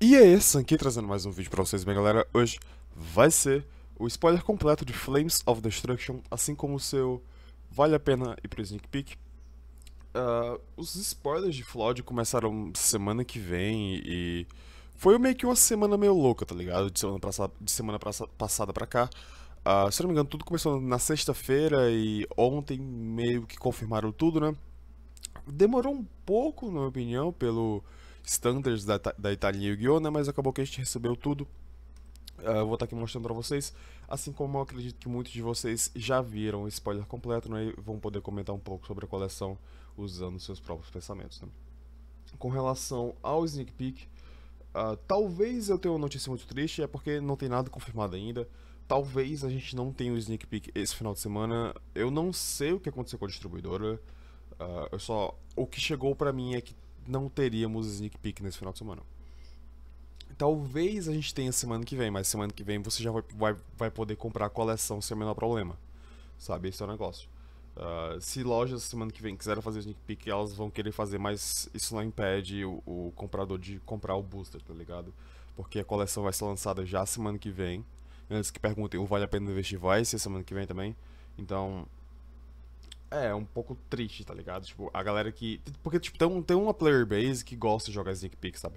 E é esse aqui trazendo mais um vídeo pra vocês, bem galera, hoje vai ser o spoiler completo de Flames of Destruction, assim como o seu Vale a Pena e pro Sneak Peek. Uh, ah, os spoilers de Flood começaram semana que vem e... Foi meio que uma semana meio louca, tá ligado? De semana, praça, de semana passada pra cá. Uh, se não me engano, tudo começou na sexta-feira e ontem meio que confirmaram tudo, né? Demorou um pouco, na minha opinião, pelo standards da, da Itália e Yu-Gi-Oh! Né? Mas acabou que a gente recebeu tudo. Uh, vou estar tá aqui mostrando para vocês. Assim como eu acredito que muitos de vocês já viram o spoiler completo, né? E vão poder comentar um pouco sobre a coleção usando seus próprios pensamentos. Né? Com relação ao sneak peek, uh, talvez eu tenha uma notícia muito triste, é porque não tem nada confirmado ainda. Talvez a gente não tenha o sneak peek esse final de semana. Eu não sei o que aconteceu com a distribuidora. Uh, eu só o que chegou para mim é que não teríamos sneak peek nesse final de semana. Talvez a gente tenha semana que vem, mas semana que vem você já vai, vai, vai poder comprar a coleção sem o menor problema. Sabe? Esse é o negócio. Uh, se lojas semana que vem quiserem fazer sneak peek, elas vão querer fazer, mas isso não impede o, o, comprador de comprar o booster, tá ligado? Porque a coleção vai ser lançada já semana que vem. Antes que perguntem, o vale a pena investir vai ser semana que vem também. Então, é, é, um pouco triste, tá ligado? Tipo, a galera que. Porque, tipo, tem, um, tem uma player base que gosta de jogar sneak peek, sabe?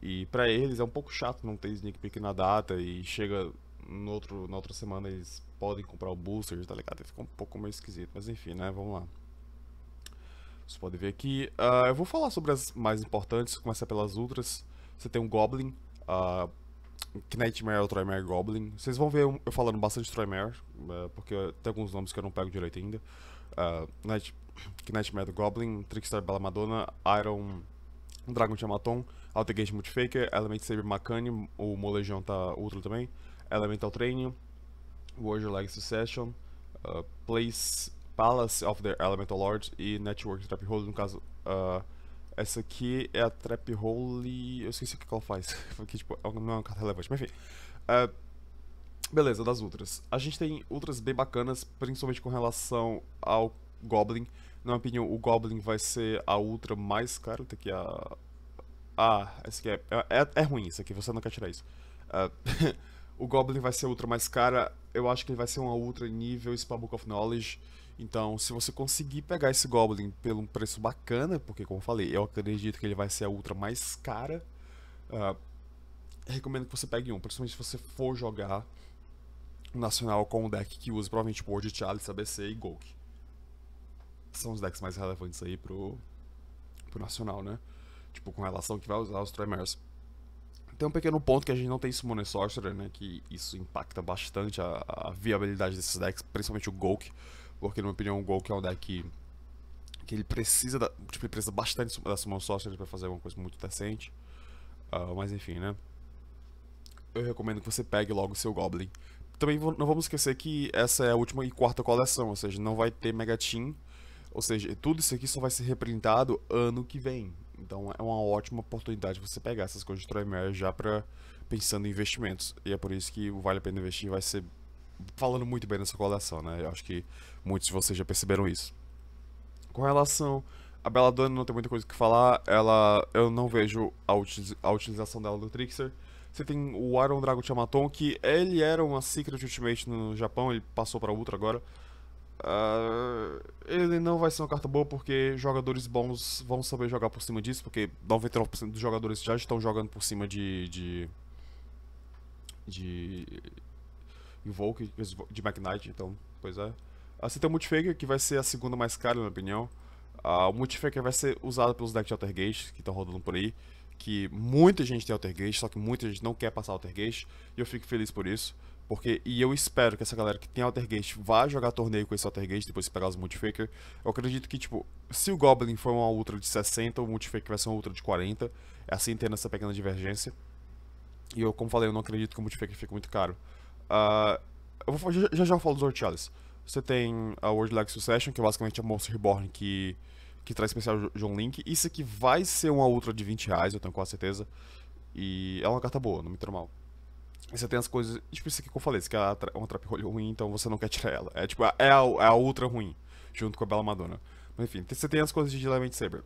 E para eles é um pouco chato não ter sneak peek na data e chega no outro, na outra semana eles podem comprar o booster, tá ligado? Fica um pouco meio esquisito, mas enfim, né? Vamos lá. Vocês podem ver aqui. Uh, eu vou falar sobre as mais importantes, começar pelas ultras. Você tem um Goblin, uh, ah, Knightmare é ou Trimare Goblin. Vocês vão ver eu falando bastante Trimare, uh, ah, porque tem alguns nomes que eu não pego direito ainda. Knight, Knightmare Goblin, Trickster Bela Madonna, Iron Dragon Chamaton, Gate Multifaker, Element Saber Makani, o Molejão tá outro também, Elemental Training, Warrior Legacy Succession, uh, Place Palace of the Elemental Lords e Network Trap Hole, no caso. Uh, essa aqui é a Trap Hole. Eu esqueci o que ela faz. Porque, tipo, é não é uma carta relevante, mas enfim. Uh, Beleza, das ultras. A gente tem ultras bem bacanas, principalmente com relação ao Goblin. Na minha opinião, o Goblin vai ser a ultra mais cara. Tem que a. Ah, esse aqui é, é, é, é ruim, isso aqui, você não quer tirar isso. Uh, o Goblin vai ser a ultra mais cara. Eu acho que ele vai ser uma ultra nível Spellbook of Knowledge. Então, se você conseguir pegar esse Goblin pelo um preço bacana, porque, como eu falei, eu acredito que ele vai ser a ultra mais cara. Uh, recomendo que você pegue um, principalmente se você for jogar Tipo, nacional com um deck que usa provavelmente Board, Chalice, ABC e Golk. São os decks mais relevantes aí pro, pro nacional, né? Tipo, com relação que vai usar os Tremers. Tem um pequeno ponto que a gente não tem Summoner Sorcerer, né? Que isso impacta bastante a, a viabilidade desses decks, principalmente o Golk. Porque, na minha opinião, o Golk é um deck que ele precisa, da, tipo, ele precisa bastante da Summoner Sorcerer pra fazer alguma coisa muito decente. Uh, mas enfim, né? Eu recomendo que você pegue logo o seu Goblin também não vamos esquecer que essa é a última e quarta coleção, ou seja, não vai ter Mega Team. Ou seja, tudo isso aqui só vai ser reprintado ano que vem. Então é uma ótima oportunidade você pegar essas coisas de Troymere já para pensando em investimentos. E é por isso que o Vale a Pena Investir vai ser falando muito bem nessa coleção, né? Eu acho que muitos de vocês já perceberam isso. Com relação a Dona não tem muita coisa que falar. Ela, eu não vejo a, utiliz a utilização dela no Trickster. Você tem o Iron Dragon Chamaton, que ele era uma Secret Ultimate no Japão, ele passou para Ultra agora. Uh, ele não vai ser uma carta boa porque jogadores bons vão saber jogar por cima disso, porque 99% dos jogadores já estão jogando por cima de. de. de. Invoke, de Magnite, então, pois é. Uh, você tem o Multifaker, que vai ser a segunda mais cara, na minha opinião. Uh, o Multifaker vai ser usado pelos decks de Altergeist que estão rodando por aí que muita gente tem Altergeist, só que muita gente não quer passar Altergeist, e eu fico feliz por isso. Porque, e eu espero que essa galera que tem Altergeist vá jogar torneio com esse Altergeist depois de pegar os Multifaker. Eu acredito que, tipo, se o Goblin for uma Ultra de 60, o Multifaker vai ser uma Ultra de 40. É assim tendo essa pequena divergência. E eu, como falei, eu não acredito que o Multifaker fique muito caro. Uh, eu vou, já, já falo dos Orchales. Você tem a World Lag Succession, que é basicamente a Monster Reborn que que traz especial John Link. Isso aqui vai ser uma outra de 20 reais, eu tenho quase certeza. E é uma carta boa, não me tira mal. E você tem as coisas. Tipo isso aqui que eu falei, que é, é uma trap ruim, então você não quer tirar ela. É tipo, é a, é a outra ruim, junto com a Bela Madonna. Mas enfim, você tem as coisas de Element Saber.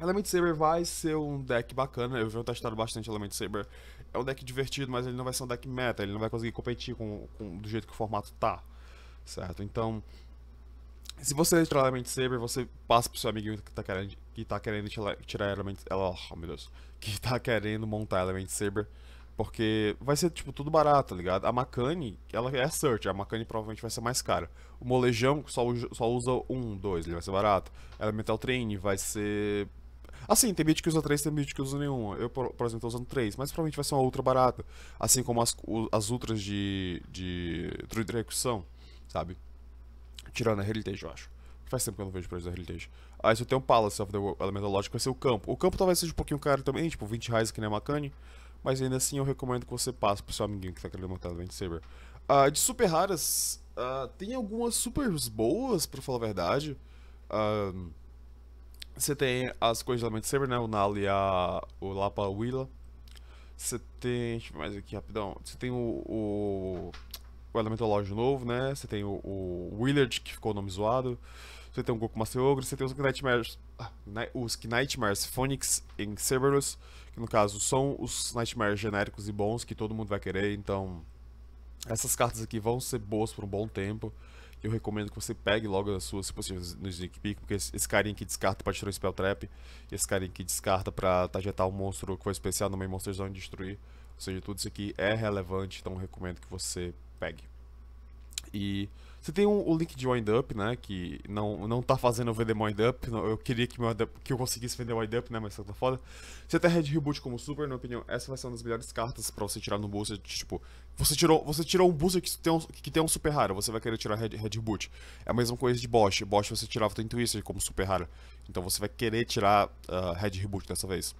Element Saber vai ser um deck bacana, eu já testado bastante Element Saber. É um deck divertido, mas ele não vai ser um deck meta, ele não vai conseguir competir com, com do jeito que o formato tá, certo? Então, se você tirar Element Saber, você passa pro seu amiguinho que tá querendo, que tá querendo tirar Element... Oh, meu Deus. Que tá querendo montar Element Saber. Porque vai ser, tipo, tudo barato, tá ligado? A Makane, ela é search, a Makane provavelmente vai ser mais cara. O Molejão só, só usa um, dois, ele vai ser barato. Elemental Train vai ser... Assim, tem beat que usa três, tem beat que usa nenhuma. Eu, por, por exemplo, tô usando três, mas provavelmente vai ser uma ultra barata. Assim como as, as ultras de, de Druid Execução, sabe? Tirando a Heritage, eu acho. Faz tempo que eu não vejo preço da Heritage. Aí ah, você tem o Palace of the Elemental Lodge, vai ser o campo. O campo talvez seja um pouquinho caro também, tipo 20 reais que nem a Makane. Mas ainda assim eu recomendo que você passe pro seu amiguinho que tá querendo montar o Vent Saber. Uh, de super raras, uh, tem algumas super boas, pra falar a verdade. Uh, você tem as coisas de Element Saber, né? O nali e a, o Lapa Willa. Você tem. Deixa eu ver mais aqui rapidão. Você tem o, o elemento lógico novo, né? Você tem o, o Willard, que ficou o nome zoado. Você tem o Goku Master Ogre, você tem os Nightmares, ah, né? os Nightmares Phonics em Cerberus, que no caso são os Nightmares genéricos e bons que todo mundo vai querer, então essas cartas aqui vão ser boas por um bom tempo. Eu recomendo que você pegue logo as suas, se possível, no Sneak Peek, porque esse, carinha aqui descarta pra tirar o Spell Trap, e esse carinha aqui descarta pra tajetar um monstro que foi especial no meio Monster Zone destruir. Ou seja, tudo isso aqui é relevante, então recomendo que você pegue. E você tem um, o link de Wind Up, né? Que não, não tá fazendo eu vender Wind Up. Não, eu queria que, meu, que eu conseguisse vender Wind Up, né? Mas tá foda. Você tem Red Reboot como super, na minha opinião, essa vai ser uma das melhores cartas pra você tirar no bolso. Tipo, você tirou, você tirou um booster que tem um, que tem um super raro, você vai querer tirar Red, Red Reboot. É a mesma coisa de Bosch. Bosch você tirava o Twister como super raro. Então você vai querer tirar uh, Red Reboot dessa vez.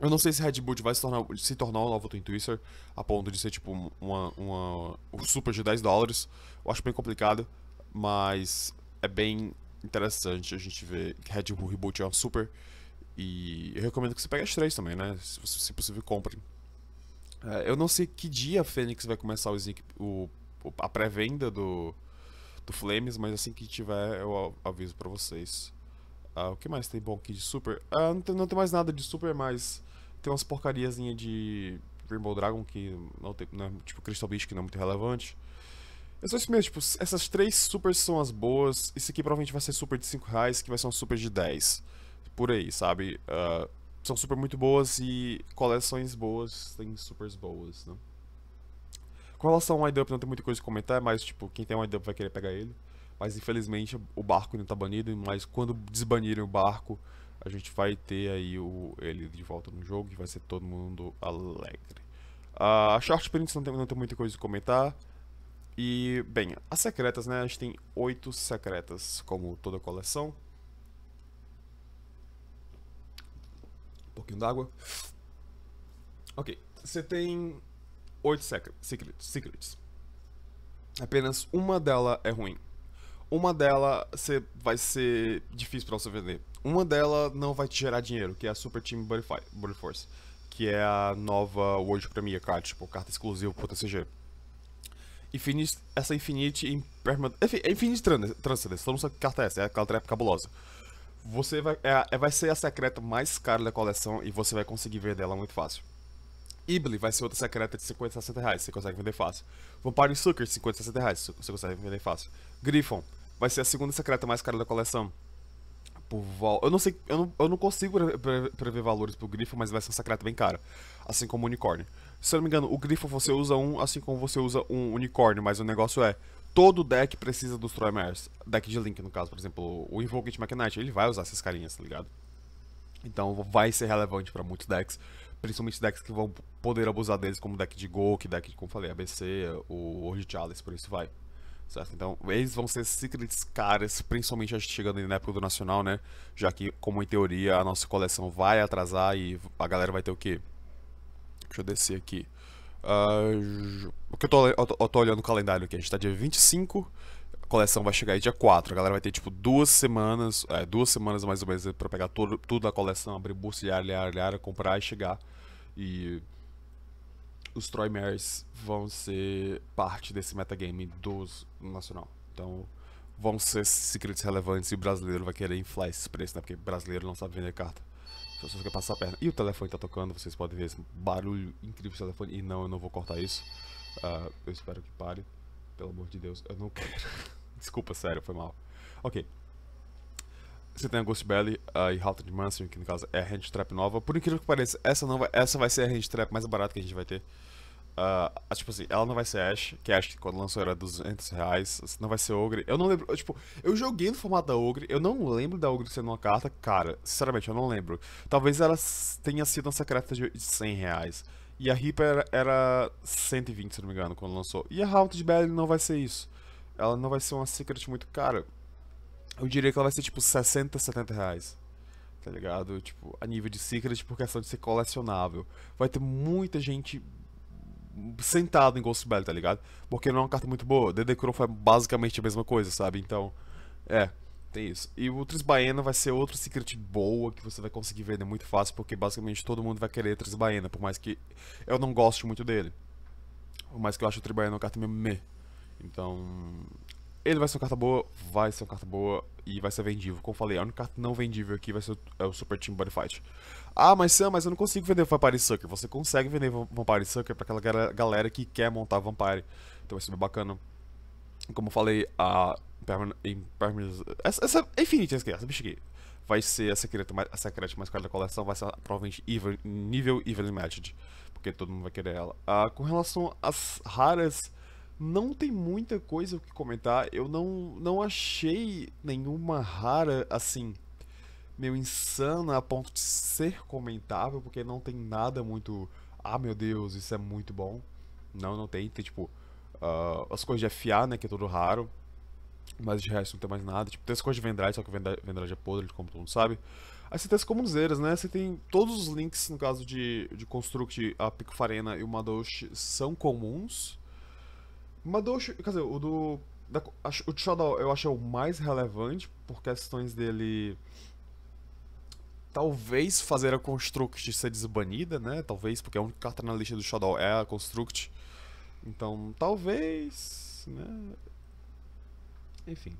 Eu não sei se Red Bull vai se tornar, se tornar um novo Twin Twister, a ponto de ser tipo uma, uma um super de 10 dólares. Eu acho bem complicado, mas é bem interessante a gente ver que Red Bull Reboot é um super. E eu recomendo que você pegue as três também, né? Se, se possível, compre. É, eu não sei que dia a Fênix vai começar o, o a pré-venda do, do Flames, mas assim que tiver eu aviso para vocês. Ah, o que mais tem bom aqui de super? Ah, não tem, não tem mais nada de super, mas tem umas porcariazinhas de Rainbow Dragon que não tem, né, tipo Crystal Beast que não é muito relevante. É só isso mesmo, tipo, essas três supers são as boas. Esse aqui provavelmente vai ser super de 5 reais, que vai ser um super de 10. Por aí, sabe? Uh, são super muito boas e coleções boas têm supers boas, né? Com relação ao IDUP, não tem muita coisa a comentar, mas tipo, quem tem um IDUP vai querer pegar ele. Mas infelizmente o barco não está banido, mas quando desbanirem o barco, a gente vai ter aí o, ele de volta no jogo e vai ser todo mundo alegre. Uh, a Short Prints não tem, não tem muita coisa a comentar. E, bem, as secretas, né? A gente tem oito secretas, como toda a coleção. Um pouquinho d'água. Ok, você tem oito Secrets. Apenas uma delas é ruim. Uma delas vai ser difícil para você vender. Uma delas não vai te gerar dinheiro, que é a Super Team Body Force, que é a nova World Premier Card, tipo, carta exclusiva pro TCG. Infinite, essa Infinite Impermanent. Enfim, é Infinite Transcendence, eu não que carta é essa, é aquela trap cabulosa. Você vai, é, é, vai ser a secreta mais cara da coleção e você vai conseguir vender ela muito fácil. Ibly vai ser outra secreta de 50 a 60 reais, você consegue vender fácil. Vampire Sucker, 50 a 60 reais, você consegue vender fácil. Griffon, vai ser a segunda secreta mais cara da coleção. Por vol... Eu não sei, eu não, eu não consigo prever, prever, prever valores pro Grifo, mas vai ser um secreto bem caro. Assim como o Unicórnio. Se eu não me engano, o Grifo você usa um, assim como você usa um Unicórnio, mas o negócio é... Todo deck precisa dos Troymares. Deck de Link, no caso, por exemplo, o Invocate Mechanite, ele vai usar essas carinhas, tá ligado? Então vai ser relevante para muitos decks, principalmente decks que vão poder abusar deles, como deck de Gol, que deck, como falei, ABC, o World chalice por isso vai. Certo? Então, eles vão ser secrets caras, principalmente a gente chegando na época do Nacional, né? Já que, como em teoria, a nossa coleção vai atrasar e a galera vai ter o quê? Deixa eu descer aqui. Uh, ah, porque eu tô, eu, eu tô olhando o calendário aqui, a gente tá dia 25, a coleção vai chegar aí dia 4. A galera vai ter, tipo, duas semanas, é, duas semanas mais ou menos pra pegar tudo tudo da coleção, abrir bolsa de área, área, comprar e chegar. E os Troy Mares vão ser parte desse metagame do Nacional. Então, vão ser secretos relevantes e o brasileiro vai querer inflar esses preços, né? Porque brasileiro não sabe vender carta. Se só quer passar a perna. E o telefone tá tocando, vocês podem ver esse barulho incrível do telefone. E não, eu não vou cortar isso. Uh, eu espero que pare. Pelo amor de Deus, eu não quero. Desculpa, sério, foi mal. Ok. Você tem a Ghost Belly uh, e Halted Mansion, que no caso é a hand trap nova. Por incrível que pareça, essa, nova, essa vai ser a hand trap mais barata que a gente vai ter. Uh, tipo assim, ela não vai ser Ash, que Ash quando lançou era 200 reais, assim, não vai ser Ogre. Eu não lembro, eu, tipo, eu joguei no formato da Ogre, eu não lembro da Ogre sendo uma carta, cara, sinceramente, eu não lembro. Talvez ela tenha sido uma secreta de 100 reais. E a Reaper era, era 120, se não me engano, quando lançou. E a Haunted Belly não vai ser isso. Ela não vai ser uma secret muito cara eu diria que ela vai ser tipo 60, 70 reais. Tá ligado? Tipo, a nível de Secret por questão de ser colecionável. Vai ter muita gente sentado em Ghost tá ligado? Porque não é uma carta muito boa. Dedecro foi basicamente a mesma coisa, sabe? Então, é, tem isso. E o Trisbaena vai ser outro secret boa que você vai conseguir vender muito fácil, porque basicamente todo mundo vai querer Trisbaena, por mais que eu não goste muito dele. Por mais que eu acho o Trisbaena uma carta meio meh. Então, ele vai ser uma carta boa, vai ser uma carta boa e vai ser vendível. Como eu falei, a única carta não vendível aqui vai ser o, é o Super Team Bodyfight. Fight. Ah, mas Sam, mas eu não consigo vender Vampire Sucker. Você consegue vender Vampire Sucker pra aquela galera que quer montar Vampire. Então vai ser bem bacana. Como eu falei, a... Essa, essa é infinita essa, essa bicha aqui. Vai ser a secreta mais, a secreta mais cara da coleção, vai ser provavelmente evil, nível Evil Matched. Porque todo mundo vai querer ela. Ah, com relação às raras não tem muita coisa o que comentar. Eu não, não achei nenhuma rara, assim, meio insana a ponto de ser comentável, porque não tem nada muito. Ah, meu Deus, isso é muito bom. Não, não tem. Tem, tipo, uh, as coisas de FA, né, que é tudo raro. Mas de resto não tem mais nada. Tipo, tem as coisas de Vendrade, só que Vendrade é podre, como todo mundo sabe. Aí você tem as comunzeiras, né? Você tem todos os links, no caso de, de Construct, a Picofarena e o Madosh são comuns. Madoshi, quer dizer, o do. Da, o Shadow eu achei é o mais relevante por questões dele. Talvez fazer a Construct ser desbanida, né? Talvez, porque a única carta na lista do Shadow é a Construct. Então, talvez. Né? Enfim.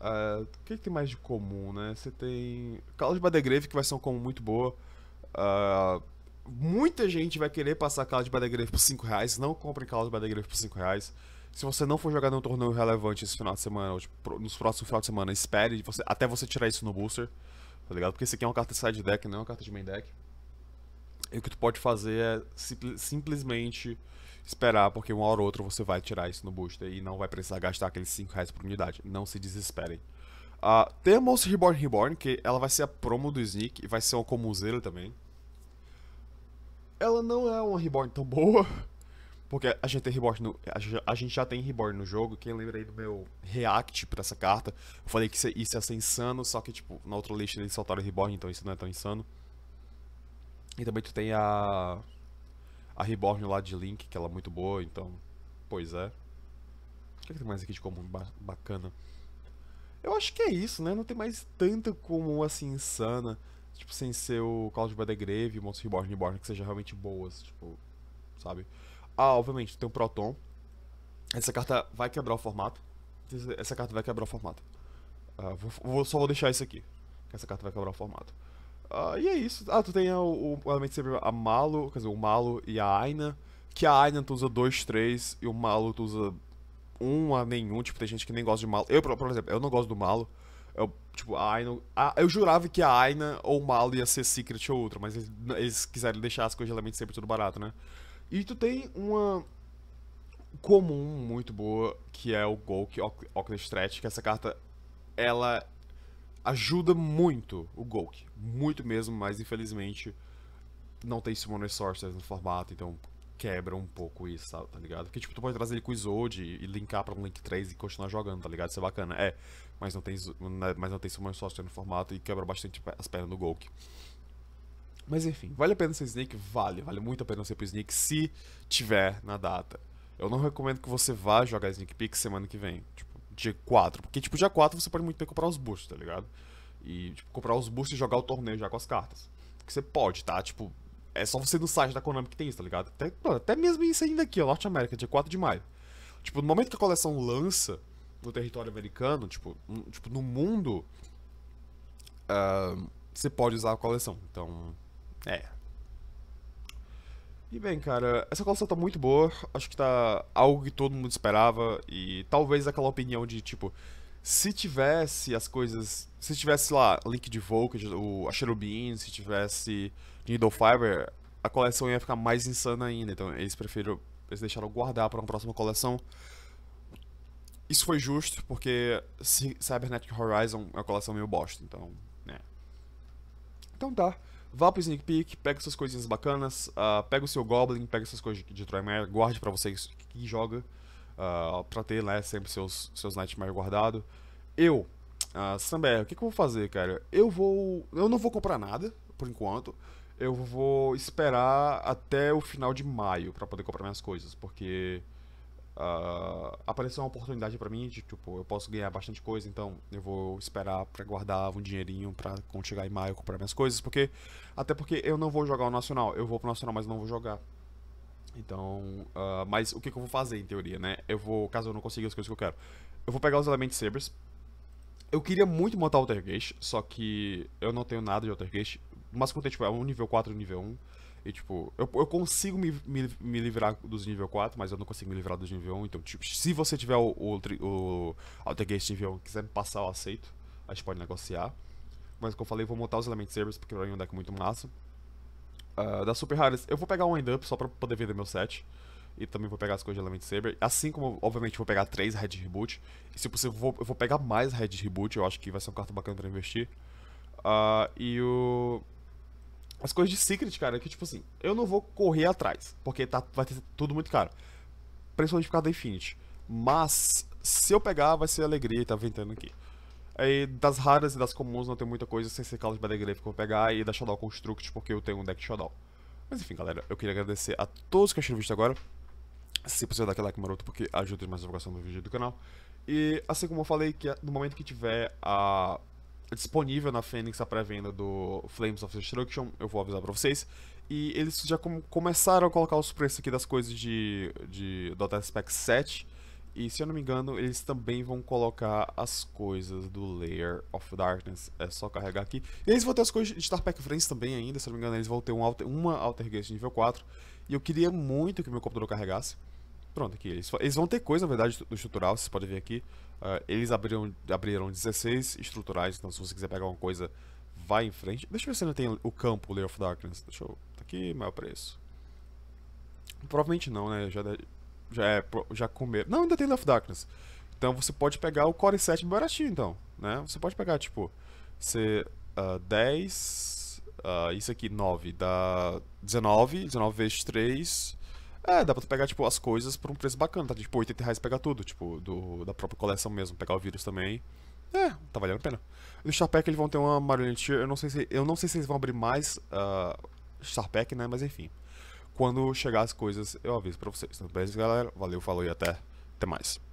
Uh, o que, que, tem mais de comum, né? Você tem. Carlos Badegrave, que vai ser um comum muito boa. Uh, muita gente vai querer passar Carlos Badegrave por 5 reais. Não comprem Carlos Badegrave por 5 reais se você não for jogar num torneio relevante esse final de semana, ou tipo, nos próximos final de semana, espere você, até você tirar isso no booster, tá ligado? Porque isso aqui é uma carta side deck, não é uma carta de main deck. E o que tu pode fazer é simplesmente esperar, porque uma hora ou outra você vai tirar isso no booster e não vai precisar gastar aqueles 5 reais por unidade. Não se desesperem. Uh, temos Reborn Reborn, que ela vai ser a promo do Sneak e vai ser uma comuzeira também. Ela não é uma Reborn tão boa, Porque a gente tem reborn no, a gente já tem reborn no jogo. Quem lembra aí do meu react pra essa carta? Eu falei que isso é, ia é ser insano, só que tipo, na outra lista eles soltaram reborn, então isso não é tão insano. E também tu tem a a reborn lá de Link, que ela é muito boa, então, pois é. O que, é que tem mais aqui de comum bacana? Eu acho que é isso, né? Não tem mais tanta comum assim insana, tipo sem ser o Call of Duty Grave, Monster Reborn, Reborn que seja realmente boas, tipo, sabe? Ah, obviamente, tem um Proton. Essa carta vai quebrar o formato. Essa carta vai quebrar o formato. Uh, vou, vou, só vou deixar isso aqui. essa carta vai quebrar o formato. Uh, e é isso. Ah, tu tem o, o elemento sempre a Malo, quer dizer, o Malo e a Aina. Que a Aina tu usa 2, 3 e o Malo tu usa 1 um a nenhum. Tipo, tem gente que nem gosta de Malo. Eu, por exemplo, eu não gosto do Malo. Eu, tipo, a Aina. A, eu jurava que a Aina ou o Malo ia ser Secret ou outra, mas eles, eles quiseram deixar as coisas de elemento sempre tudo barato, né? E tu tem uma comum muito boa, que é o Golk Ocnestret, Stretch, que essa carta ela ajuda muito o Golk, muito mesmo, mas infelizmente não tem Summoner Sorcerer no formato, então quebra um pouco isso, tá ligado? Porque tipo, tu pode trazer ele com Isode e linkar para um Link 3 e continuar jogando, tá ligado? Isso é bacana. É, mas não tem mas não tem Summoner Sorcerers no formato e quebra bastante as pernas do Golk. Mas enfim, vale a pena ser Sneak? Vale, vale muito a pena ser pro Sneak se tiver na data. Eu não recomendo que você vá jogar Sneak Peek semana que vem, tipo, dia 4. Porque, tipo, dia 4 você pode muito bem comprar os boosts, tá ligado? E, tipo, comprar os boosts e jogar o torneio já com as cartas. Que você pode, tá? Tipo, é só você no site da Konami que tem isso, tá ligado? Até, até mesmo isso ainda aqui, ó, Norte América, dia 4 de maio. Tipo, no momento que a coleção lança no território americano, tipo, no, tipo, no mundo, uh, você pode usar a coleção. Então, é. E bem, cara, essa coleção tá muito boa. Acho que tá algo que todo mundo esperava. E talvez aquela opinião de tipo. Se tivesse as coisas. Se tivesse lá Link de Volk, o, a Cherubim, se tivesse Needle Fiber, a coleção ia ficar mais insana ainda. Então eles preferiram. Eles deixaram guardar para uma próxima coleção. Isso foi justo, porque Cybernetic Horizon é uma coleção meio bosta, então. né. Então tá. Vá pro sneak peek, pega suas coisinhas bacanas, uh, pega o seu Goblin, pega essas coisas de, de guarde pra vocês que joga, uh, pra ter né, sempre seus, seus Nightmare guardado. Eu, uh, ah, Samber, o que, que eu vou fazer, cara? Eu vou. Eu não vou comprar nada, por enquanto. Eu vou esperar até o final de maio para poder comprar minhas coisas, porque uh, apareceu uma oportunidade para mim de, tipo, eu posso ganhar bastante coisa, então eu vou esperar para guardar um dinheirinho para quando chegar em maio comprar minhas coisas, porque até porque eu não vou jogar o nacional, eu vou pro nacional, mas não vou jogar. Então, uh, mas o que, que, eu vou fazer em teoria, né? Eu vou, caso eu não consiga as coisas que eu quero, eu vou pegar os elementos sabres Eu queria muito montar o Altergeist, só que eu não tenho nada de Altergeist. Mas contente tipo, é um nível 4 e um nível 1. E, tipo, eu, eu consigo me, me, me, livrar dos nível 4, mas eu não consigo me livrar dos nível 1. Então, tipo, se você tiver o, o, o Altergeist nível 1 quiser me passar, eu aceito. A gente pode negociar. Mas, como eu falei, eu vou montar os Element Servers, porque pra mim é um deck muito massa. Uh, ah, da Super Rares, eu vou pegar um End Up só pra poder vender meu set. E também vou pegar as coisas de Element Saber. Assim como, obviamente, vou pegar 3 Red Reboot. E se possível, vou, eu vou pegar mais Red Reboot. Eu acho que vai ser um cartão bacana pra investir. Uh, e o. As coisas de Secret, cara, que tipo assim, eu não vou correr atrás, porque tá, vai ter tudo muito caro. Principalmente por causa da Infinity. Mas, se eu pegar, vai ser alegria e tá ventando aqui. E das raras e das comuns não tem muita coisa sem ser Carlos Badegrave que eu vou pegar e da Shadow Construct, porque eu tenho um deck de Shadow. Mas enfim, galera, eu queria agradecer a todos que assistiram o vídeo agora. Se possível, dá aquele like maroto, porque ajuda mais a divulgação do vídeo do canal. E assim como eu falei, que é, no momento que tiver a disponível na Fênix a pré-venda do Flames of Destruction, eu vou avisar pra vocês. E eles já com começaram a colocar os preços aqui das coisas de, de Dota Spec 7. E se eu não me engano, eles também vão colocar as coisas do Layer of Darkness. É só carregar aqui. E eles vão ter as coisas de Star Pack Friends também ainda, se eu não me engano, eles vão ter um alter, uma nível 4. E eu queria muito que meu computador carregasse. Pronto, aqui. Eles, eles vão ter coisa, na verdade, do estrutural, vocês podem ver aqui. Uh, eles abriram, abriram 16 estruturais, então se você quiser pegar alguma coisa, vai em frente. Deixa eu ver se ainda tem o campo Layer of Darkness. Deixa eu... Tá aqui, maior preço. Provavelmente não, né? Já, já é... Já comer... Não, ainda tem Layer of Darkness. Então você pode pegar o Core 7 baratinho, então, né? Você pode pegar, tipo, ser uh, 10... Uh, isso aqui, 9, dá 19, 19 vezes 3, é, dá pra tu pegar, tipo, as coisas por um preço bacana, tá? Tipo, 80 reais pegar tudo, tipo, do, da própria coleção mesmo, pegar o vírus também. É, tá valendo a pena. No Sharpack eles vão ter uma marionetinha, eu não sei se, eu não sei se eles vão abrir mais uh, Sharpack, né, mas enfim. Quando chegar as coisas, eu aviso pra vocês. Então, beleza, galera? Valeu, falou e até, até mais.